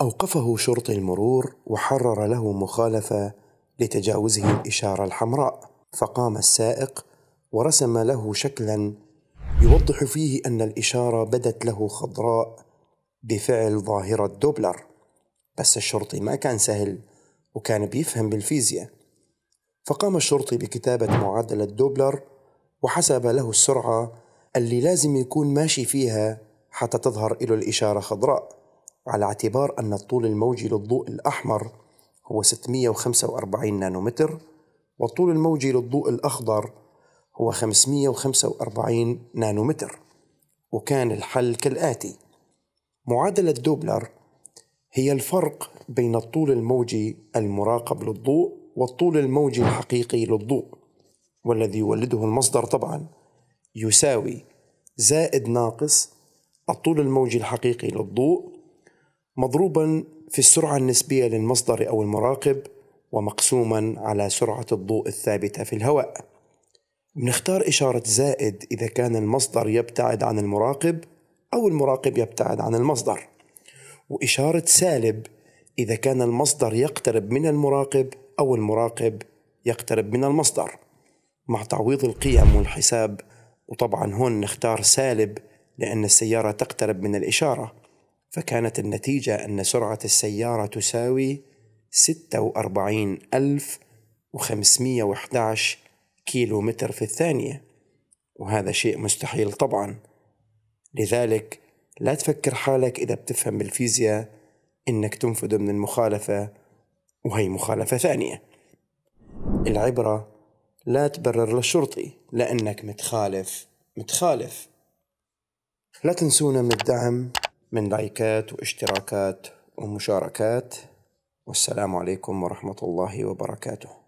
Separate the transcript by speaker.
Speaker 1: أوقفه شرطي المرور وحرر له مخالفة لتجاوزه الإشارة الحمراء، فقام السائق ورسم له شكلا يوضح فيه أن الإشارة بدت له خضراء بفعل ظاهرة دوبلر، بس الشرطي ما كان سهل وكان بيفهم بالفيزياء، فقام الشرطي بكتابة معادلة دوبلر وحسب له السرعة اللي لازم يكون ماشي فيها حتى تظهر له الإشارة خضراء على اعتبار أن الطول الموجي للضوء الأحمر هو 645 نانومتر والطول الموجي للضوء الأخضر هو 545 نانومتر وكان الحل كالآتي معادلة دوبلر هي الفرق بين الطول الموجي المراقب للضوء والطول الموجي الحقيقي للضوء والذي يولده المصدر طبعا يساوي زائد ناقص الطول الموجي الحقيقي للضوء مضروبا في السرعة النسبية للمصدر أو المراقب ومقسوما على سرعة الضوء الثابتة في الهواء نختار إشارة زائد إذا كان المصدر يبتعد عن المراقب أو المراقب يبتعد عن المصدر وإشارة سالب إذا كان المصدر يقترب من المراقب أو المراقب يقترب من المصدر مع تعويض القيم والحساب وطبعا هون نختار سالب لأن السيارة تقترب من الإشارة فكانت النتيجة أن سرعة السيارة تساوي 46511 كيلو متر في الثانية وهذا شيء مستحيل طبعا لذلك لا تفكر حالك إذا بتفهم بالفيزياء إنك تنفذ من المخالفة وهي مخالفة ثانية العبرة لا تبرر للشرطي لأنك متخالف متخالف لا تنسونا من الدعم من لايكات واشتراكات ومشاركات والسلام عليكم ورحمة الله وبركاته